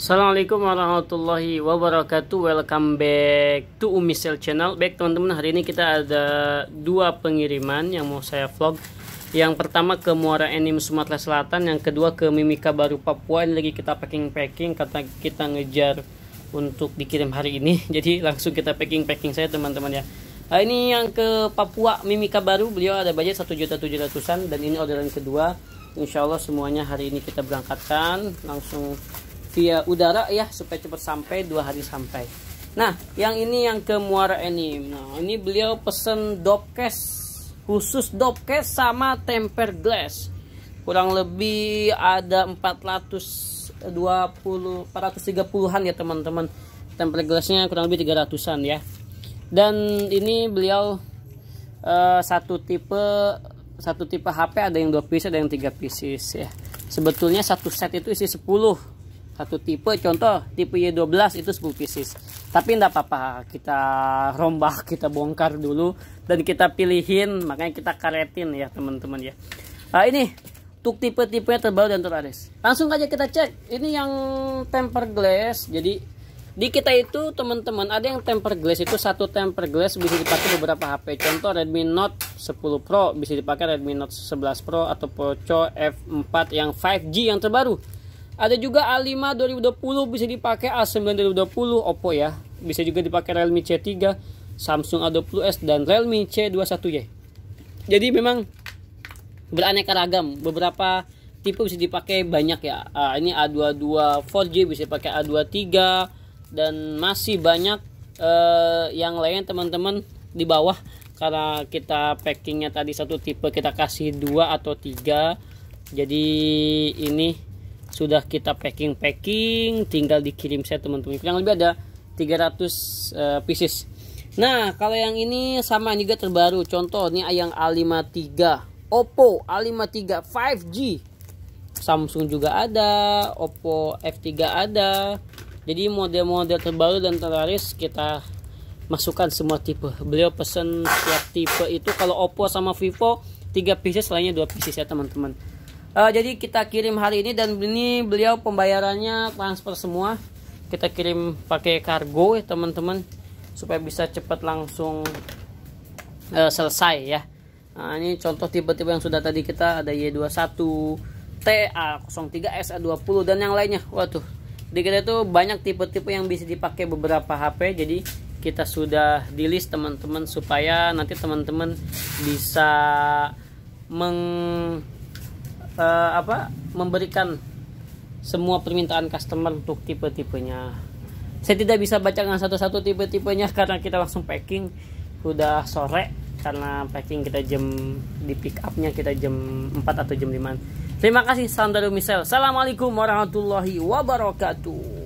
Assalamualaikum warahmatullahi wabarakatuh Welcome back to Umisel Channel Baik teman-teman hari ini kita ada dua pengiriman yang mau saya vlog Yang pertama ke Muara Enim Sumatera Selatan Yang kedua ke Mimika Baru Papua Ini lagi kita packing-packing Kata kita ngejar untuk dikirim hari ini Jadi langsung kita packing-packing saya teman-teman ya nah, Ini yang ke Papua Mimika Baru Beliau ada budget 1700000 an Dan ini orderan kedua Insya Allah semuanya hari ini kita berangkatkan Langsung via udara ya supaya cepat sampai dua hari sampai nah yang ini yang ke Muara Enim nah ini beliau pesen dopcase khusus dopcase sama tempered glass kurang lebih ada 420 430-an ya teman-teman tempered glassnya kurang lebih 300-an ya dan ini beliau uh, satu tipe satu tipe HP ada yang dua pieces ada yang tiga pieces ya sebetulnya satu set itu isi 10 satu tipe contoh tipe Y12 itu 10 pieces tapi tidak apa-apa kita rombak kita bongkar dulu dan kita pilihin makanya kita karetin ya teman-teman ya nah, ini untuk tipe-tipenya terbaru dan terlaris langsung aja kita cek ini yang temper glass jadi di kita itu teman-teman ada yang temper glass itu satu temper glass bisa dipakai beberapa HP contoh Redmi Note 10 Pro bisa dipakai Redmi Note 11 Pro atau Poco F4 yang 5G yang terbaru ada juga A5 2020 bisa dipakai A9 2020 Oppo ya. Bisa juga dipakai Realme C3, Samsung A20s dan Realme C21Y. Ya. Jadi memang beraneka ragam. Beberapa tipe bisa dipakai banyak ya. Uh, ini A22 4G bisa pakai A23 dan masih banyak uh, yang lain teman-teman di bawah karena kita packingnya tadi satu tipe kita kasih dua atau tiga jadi ini sudah kita packing packing tinggal dikirim saya teman-teman kurang lebih ada 300 uh, eh, pieces nah kalau yang ini sama juga terbaru contoh ini yang A53 Oppo A53 5G Samsung juga ada Oppo F3 ada jadi model-model terbaru dan terlaris kita masukkan semua tipe beliau pesen setiap tipe itu kalau Oppo sama Vivo 3 pieces lainnya 2 pieces ya teman-teman uh, jadi kita kirim hari ini dan ini beliau pembayarannya transfer semua kita kirim pakai kargo ya teman-teman supaya bisa cepat langsung uh, selesai ya nah, ini contoh tipe-tipe yang sudah tadi kita ada Y21 TA03 SA20 dan yang lainnya waduh di kita itu banyak tipe-tipe yang bisa dipakai beberapa HP jadi kita sudah di list teman-teman supaya nanti teman-teman bisa meng uh, apa memberikan semua permintaan customer untuk tipe-tipenya. Saya tidak bisa bacakan satu-satu tipe-tipenya karena kita langsung packing udah sore karena packing kita jam di pick upnya kita jam 4 atau jam 5. Terima kasih Sandro Misel. Assalamualaikum warahmatullahi wabarakatuh.